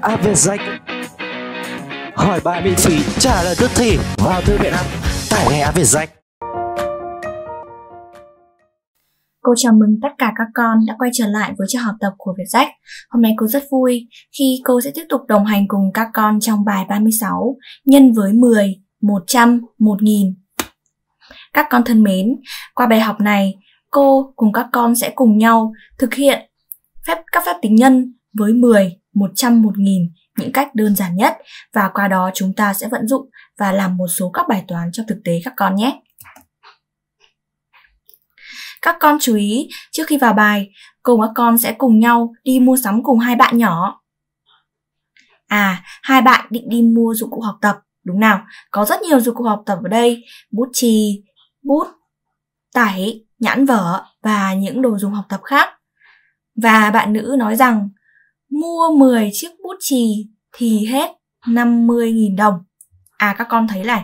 app về danh hỏi bài miễn phí trả lời tức thì vào thư viện app tải ngay app về danh Cô chào mừng tất cả các con đã quay trở lại với chương học tập của Việt Sách. Hôm nay cô rất vui khi cô sẽ tiếp tục đồng hành cùng các con trong bài 36 nhân với 10, 100, 1000. Các con thân mến, qua bài học này, cô cùng các con sẽ cùng nhau thực hiện phép các phép tính nhân với 10, 101.000 những cách đơn giản nhất và qua đó chúng ta sẽ vận dụng và làm một số các bài toán trong thực tế các con nhé. Các con chú ý, trước khi vào bài, cùng các con sẽ cùng nhau đi mua sắm cùng hai bạn nhỏ. À, hai bạn định đi mua dụng cụ học tập, đúng nào? Có rất nhiều dụng cụ học tập ở đây, bút chì, bút, tẩy, nhãn vở và những đồ dùng học tập khác. Và bạn nữ nói rằng mua 10 chiếc bút chì thì hết 50.000 đồng. À các con thấy này,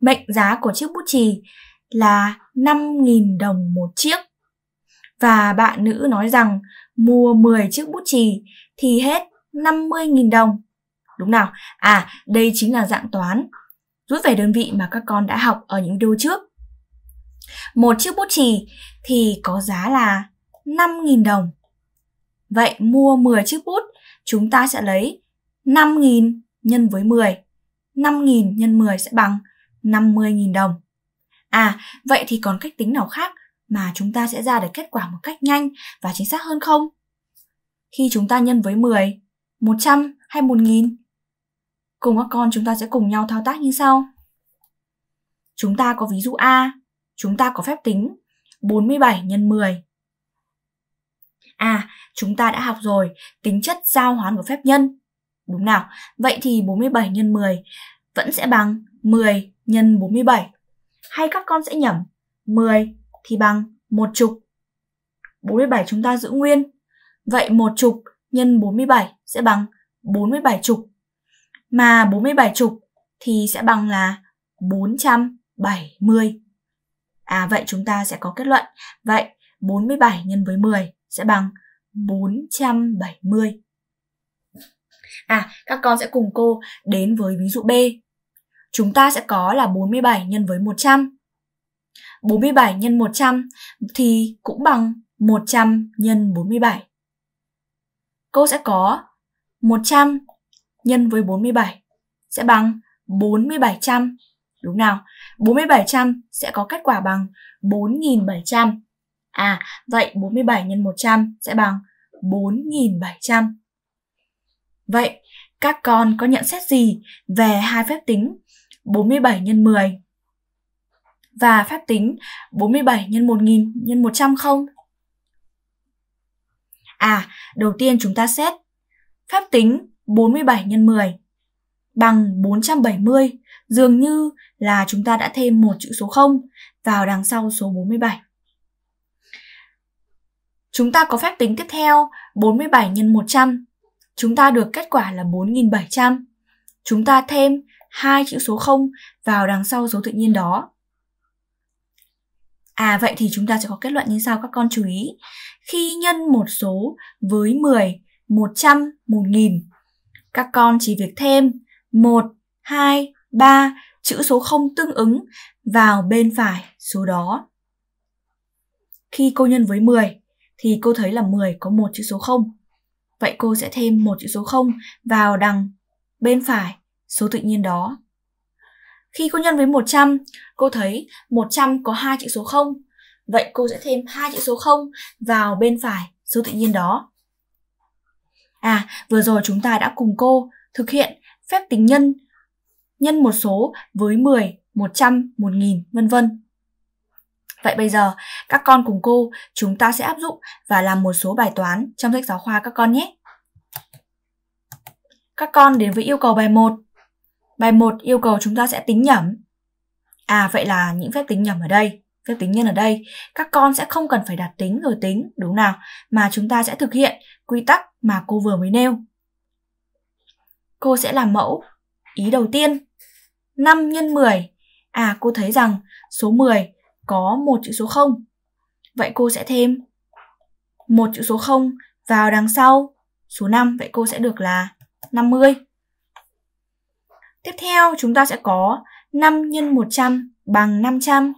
mệnh giá của chiếc bút chì là 5.000 đồng một chiếc. Và bạn nữ nói rằng mua 10 chiếc bút chì thì hết 50.000 đồng. Đúng nào? À, đây chính là dạng toán. Rút về đơn vị mà các con đã học ở những video trước. Một chiếc bút chì thì có giá là 5.000 đồng Vậy mua 10 chiếc bút, chúng ta sẽ lấy 5.000 nhân với 10. 5.000 nhân 10 sẽ bằng 50.000 đồng. À, vậy thì còn cách tính nào khác mà chúng ta sẽ ra được kết quả một cách nhanh và chính xác hơn không? Khi chúng ta nhân với 10, 100 hay 1.000? Cùng các con chúng ta sẽ cùng nhau thao tác như sau. Chúng ta có ví dụ A, chúng ta có phép tính 47 x 10 À, chúng ta đã học rồi, tính chất giao hoán của phép nhân. Đúng nào, vậy thì 47 x 10 vẫn sẽ bằng 10 x 47. Hay các con sẽ nhầm 10 thì bằng một chục. 47 chúng ta giữ nguyên. Vậy một chục nhân 47 sẽ bằng 47 chục. Mà 47 chục thì sẽ bằng là 470. À vậy chúng ta sẽ có kết luận. Vậy 47 nhân với 10 sẽ bằng 470. À, các con sẽ cùng cô đến với ví dụ B. Chúng ta sẽ có là 47 nhân với 100. 47 nhân 100 thì cũng bằng 100 nhân 47. Cô sẽ có 100 nhân với 47 sẽ bằng 4700. Đúng nào? 4700 sẽ có kết quả bằng 4700. À, vậy 47 x 100 sẽ bằng 4.700. Vậy, các con có nhận xét gì về hai phép tính 47 x 10 và phép tính 47 x 1000 x 100 không? À, đầu tiên chúng ta xét phép tính 47 x 10 bằng 470, dường như là chúng ta đã thêm một chữ số 0 vào đằng sau số 47. Chúng ta có phép tính tiếp theo 47 x 100. Chúng ta được kết quả là 4700. Chúng ta thêm hai chữ số 0 vào đằng sau số tự nhiên đó. À vậy thì chúng ta sẽ có kết luận như sau các con chú ý. Khi nhân một số với 10, 100, 1000, các con chỉ việc thêm 1, 2, 3 chữ số 0 tương ứng vào bên phải số đó. Khi cô nhân với 10, thì cô thấy là 10 có một chữ số 0. Vậy cô sẽ thêm một chữ số 0 vào đằng bên phải số tự nhiên đó. Khi cô nhân với 100, cô thấy 100 có hai chữ số 0. Vậy cô sẽ thêm hai chữ số 0 vào bên phải số tự nhiên đó. À, vừa rồi chúng ta đã cùng cô thực hiện phép tính nhân nhân một số với 10, 100, 1000, vân vân. Vậy bây giờ, các con cùng cô, chúng ta sẽ áp dụng và làm một số bài toán trong sách giáo khoa các con nhé. Các con đến với yêu cầu bài 1. Bài 1 yêu cầu chúng ta sẽ tính nhẩm. À vậy là những phép tính nhẩm ở đây, phép tính nhân ở đây, các con sẽ không cần phải đặt tính rồi tính, đúng nào, mà chúng ta sẽ thực hiện quy tắc mà cô vừa mới nêu. Cô sẽ làm mẫu ý đầu tiên. 5 x 10. À cô thấy rằng số 10 có một chữ số 0. Vậy cô sẽ thêm một chữ số 0 vào đằng sau số 5, vậy cô sẽ được là 50. Tiếp theo chúng ta sẽ có 5 x 100 bằng 500.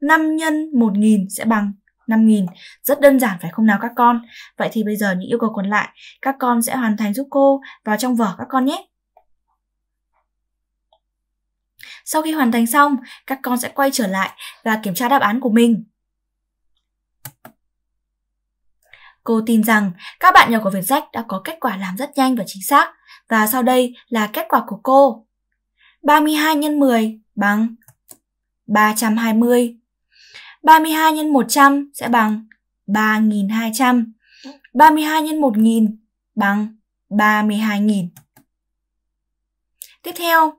5 x 1000 sẽ bằng 5000. Rất đơn giản phải không nào các con? Vậy thì bây giờ những yêu cầu còn lại các con sẽ hoàn thành giúp cô vào trong vở các con nhé. Sau khi hoàn thành xong, các con sẽ quay trở lại và kiểm tra đáp án của mình. Cô tin rằng các bạn nhỏ của Việt Sách đã có kết quả làm rất nhanh và chính xác và sau đây là kết quả của cô. 32 x 10 bằng 320. 32 x 100 sẽ bằng 3200. 32 x 1000 bằng 32000. Tiếp theo,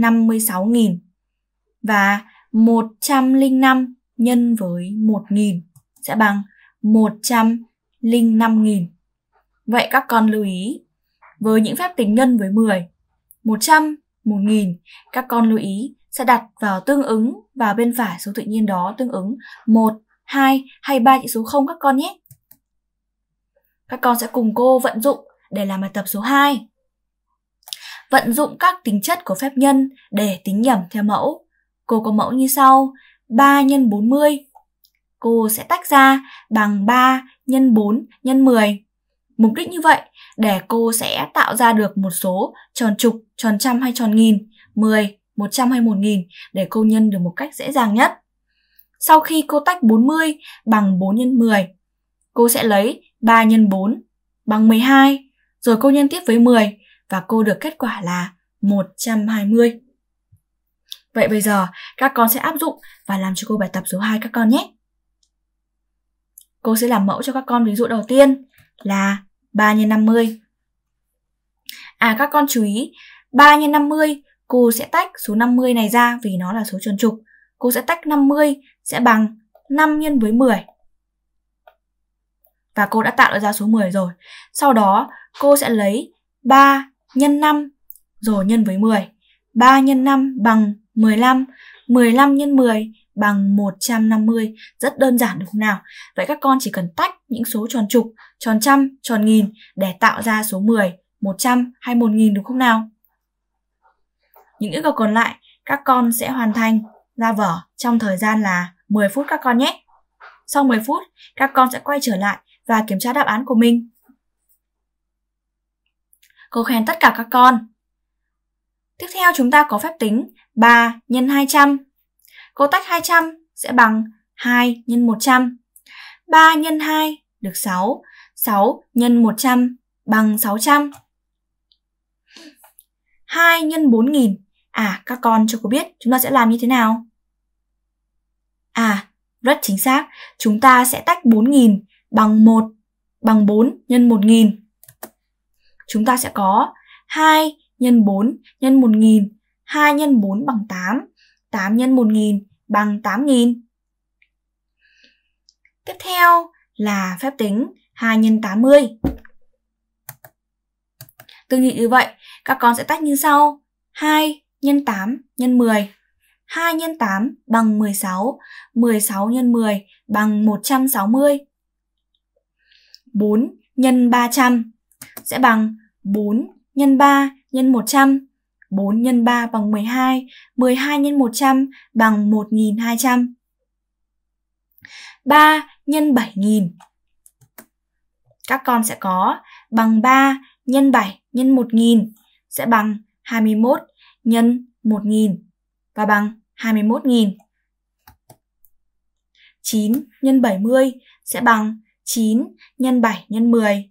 56.000 và 105 nhân với 1.000 sẽ bằng 105.000. Vậy các con lưu ý, với những phép tính nhân với 10, 100, 1.000, các con lưu ý sẽ đặt vào tương ứng vào bên phải số tự nhiên đó tương ứng 1, 2 hay 3 chữ số 0 các con nhé. Các con sẽ cùng cô vận dụng để làm bài tập số 2 vận dụng các tính chất của phép nhân để tính nhẩm theo mẫu. Cô có mẫu như sau: 3 x 40. Cô sẽ tách ra bằng 3 x 4 x 10. Mục đích như vậy để cô sẽ tạo ra được một số tròn chục, tròn trăm hay tròn nghìn, 10, 100 hay nghìn để cô nhân được một cách dễ dàng nhất. Sau khi cô tách 40 bằng 4 x 10, cô sẽ lấy 3 x 4 bằng 12, rồi cô nhân tiếp với 10 và cô được kết quả là 120. Vậy bây giờ các con sẽ áp dụng và làm cho cô bài tập số 2 các con nhé. Cô sẽ làm mẫu cho các con ví dụ đầu tiên là 3 x 50. À các con chú ý, 3 x 50 cô sẽ tách số 50 này ra vì nó là số chuẩn trục. Cô sẽ tách 50 sẽ bằng 5 nhân với 10. Và cô đã tạo ra số 10 rồi. Sau đó cô sẽ lấy 3 nhân 5 rồi nhân với 10. 3 nhân 5 bằng 15, 15 nhân 10 bằng 150. Rất đơn giản đúng không nào? Vậy các con chỉ cần tách những số tròn trục, tròn trăm, tròn nghìn để tạo ra số 10, 100 hay 1000 đúng không nào? Những yêu cầu còn lại các con sẽ hoàn thành ra vở trong thời gian là 10 phút các con nhé. Sau 10 phút, các con sẽ quay trở lại và kiểm tra đáp án của mình cô khen tất cả các con. Tiếp theo chúng ta có phép tính 3 x 200. Cô tách 200 sẽ bằng 2 x 100. 3 x 2 được 6, 6 x 100 bằng 600. 2 x 4000. À các con cho cô biết chúng ta sẽ làm như thế nào? À, rất chính xác, chúng ta sẽ tách 4000 bằng 1 bằng 4 nhân 1000 chúng ta sẽ có 2 nhân 4 nhân 1000, 2 nhân 4 bằng 8, 8 nhân 1000 bằng 8000. Tiếp theo là phép tính 2 x 80. Tương tự như vậy, các con sẽ tách như sau: 2 nhân 8 nhân 10. 2 nhân 8 bằng 16, 16 nhân 10 bằng 160. 4 x 300, sẽ bằng 4 nhân 3 nhân 100. 4 nhân 3 bằng 12, 12 nhân 100 bằng 1200. 3 nhân 7000. Các con sẽ có bằng 3 nhân 7 nhân 1000 sẽ bằng 21 nhân 1000 và bằng 21.000. 9 nhân 70 sẽ bằng 9 nhân 7 nhân 10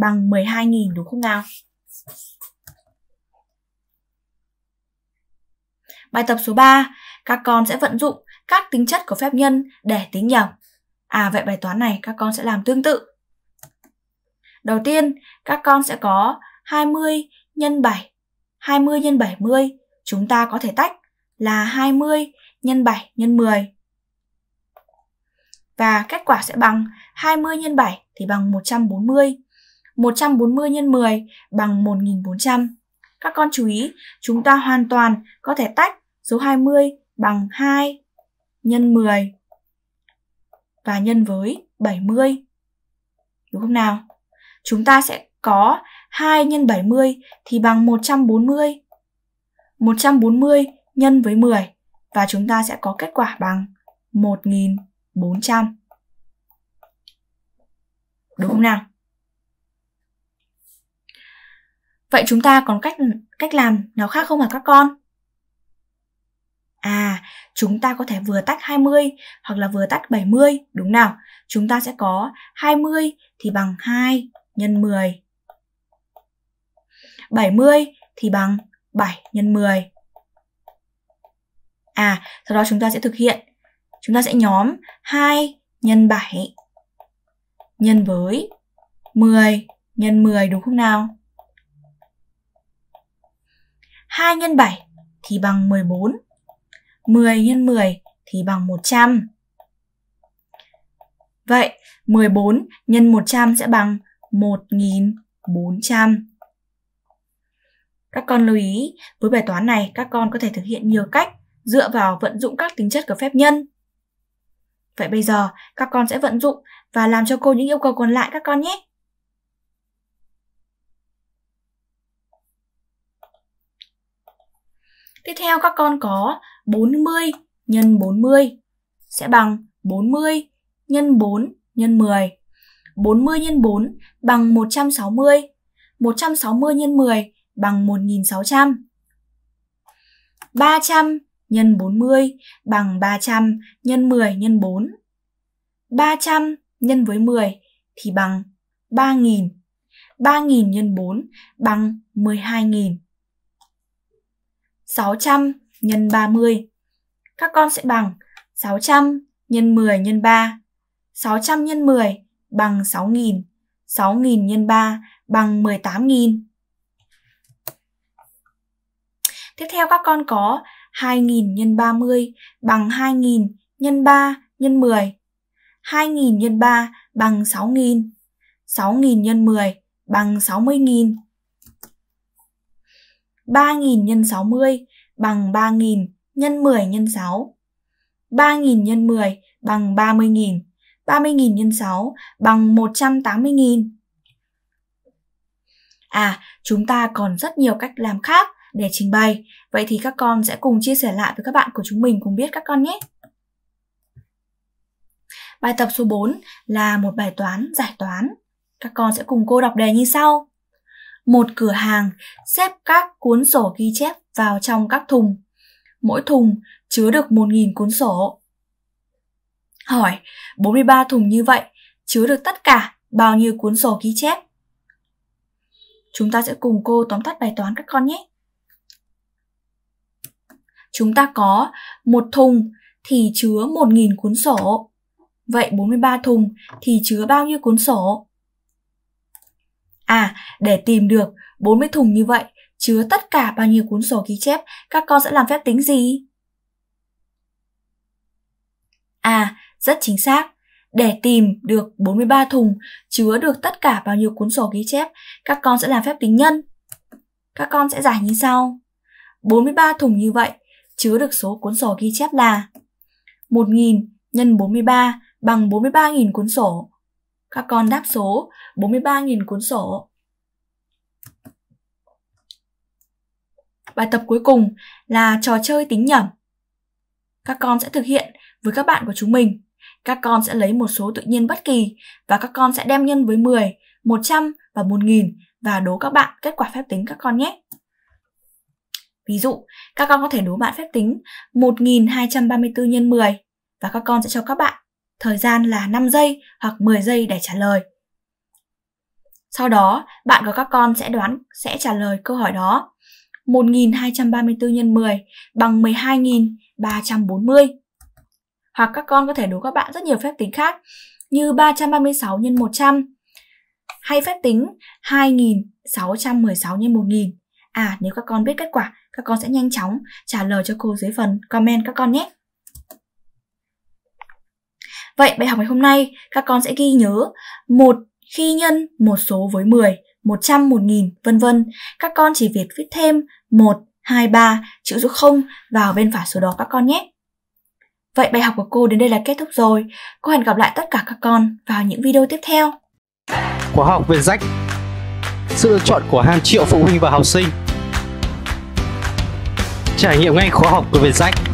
bằng 12.000 đúng không nào? Bài tập số 3, các con sẽ vận dụng các tính chất của phép nhân để tính nhầm. À vậy bài toán này các con sẽ làm tương tự. Đầu tiên, các con sẽ có 20 x 7. 20 x 70 chúng ta có thể tách là 20 nhân 7 nhân 10. Và kết quả sẽ bằng 20 nhân 7 thì bằng 140. 140 x 10 bằng 1400. Các con chú ý, chúng ta hoàn toàn có thể tách số 20 bằng 2 nhân 10 và nhân với 70. Đúng không nào? Chúng ta sẽ có 2 nhân 70 thì bằng 140. 140 nhân với 10 và chúng ta sẽ có kết quả bằng 1400. Đúng không nào? Vậy chúng ta còn cách cách làm nào khác không hả các con? À, chúng ta có thể vừa tách 20 hoặc là vừa tách 70, đúng nào? Chúng ta sẽ có 20 thì bằng 2 nhân 10. 70 thì bằng 7 nhân 10. À, sau đó chúng ta sẽ thực hiện. Chúng ta sẽ nhóm 2 nhân 7 nhân với 10 nhân 10 đúng không nào? 2 x 7 thì bằng 14. 10 x 10 thì bằng 100. Vậy 14 x 100 sẽ bằng 1400. Các con lưu ý, với bài toán này các con có thể thực hiện nhiều cách dựa vào vận dụng các tính chất của phép nhân. Vậy bây giờ các con sẽ vận dụng và làm cho cô những yêu cầu còn lại các con nhé. Tiếp theo các con có 40 nhân 40 sẽ bằng 40 nhân 4 nhân 10. 40 nhân 4 bằng 160. 160 nhân 10 bằng 1600. 300 nhân 40 bằng 300 nhân 10 nhân 4. 300 nhân với 10 thì bằng 3000. 3000 nhân 4 bằng 12000. 600 nhân 30. Các con sẽ bằng 600 nhân 10 nhân 3. 600 nhân 10 bằng 6.000. 6.000 nhân 3 bằng 18.000. Tiếp theo các con có 2.000 nhân 30 bằng 2.000 nhân 3 nhân 10. 2.000 nhân 3 bằng 6.000. 6.000 nhân 10 bằng 60.000. 3.000 nhân 60 bằng 3.000 nhân 10 nhân 6. 3.000 nhân 10 bằng 30.000. 30.000 nhân 6 bằng 180.000. À, chúng ta còn rất nhiều cách làm khác để trình bày. Vậy thì các con sẽ cùng chia sẻ lại với các bạn của chúng mình cùng biết các con nhé. Bài tập số 4 là một bài toán giải toán. Các con sẽ cùng cô đọc đề như sau một cửa hàng xếp các cuốn sổ ghi chép vào trong các thùng. Mỗi thùng chứa được 1.000 cuốn sổ. Hỏi, 43 thùng như vậy chứa được tất cả bao nhiêu cuốn sổ ghi chép? Chúng ta sẽ cùng cô tóm tắt bài toán các con nhé. Chúng ta có một thùng thì chứa 1.000 cuốn sổ. Vậy 43 thùng thì chứa bao nhiêu cuốn sổ? À, để tìm được 40 thùng như vậy, chứa tất cả bao nhiêu cuốn sổ ghi chép, các con sẽ làm phép tính gì? À, rất chính xác. Để tìm được 43 thùng, chứa được tất cả bao nhiêu cuốn sổ ghi chép, các con sẽ làm phép tính nhân. Các con sẽ giải như sau. 43 thùng như vậy, chứa được số cuốn sổ ghi chép là 1.000 nhân 43 bằng 43.000 cuốn sổ. Các con đáp số 43.000 cuốn sổ. Bài tập cuối cùng là trò chơi tính nhẩm. Các con sẽ thực hiện với các bạn của chúng mình. Các con sẽ lấy một số tự nhiên bất kỳ và các con sẽ đem nhân với 10, 100 và 1000 và đố các bạn kết quả phép tính các con nhé. Ví dụ, các con có thể đố bạn phép tính 1234 x 10 và các con sẽ cho các bạn thời gian là 5 giây hoặc 10 giây để trả lời. Sau đó, bạn và các con sẽ đoán sẽ trả lời câu hỏi đó. 1234 nhân 10 bằng 12340. Hoặc các con có thể đố các bạn rất nhiều phép tính khác như 336 x 100 hay phép tính 2616 x 1000. À nếu các con biết kết quả, các con sẽ nhanh chóng trả lời cho cô dưới phần comment các con nhé. Vậy bài học ngày hôm nay các con sẽ ghi nhớ một khi nhân một số với 10, 100, 1000, vân vân. Các con chỉ việc viết thêm 1, 2, 3 chữ số 0 vào bên phải số đó các con nhé. Vậy bài học của cô đến đây là kết thúc rồi. Cô hẹn gặp lại tất cả các con vào những video tiếp theo. Khóa học về rách Sự lựa chọn của hàng triệu phụ huynh và học sinh Trải nghiệm ngay khóa học của việt Vietjet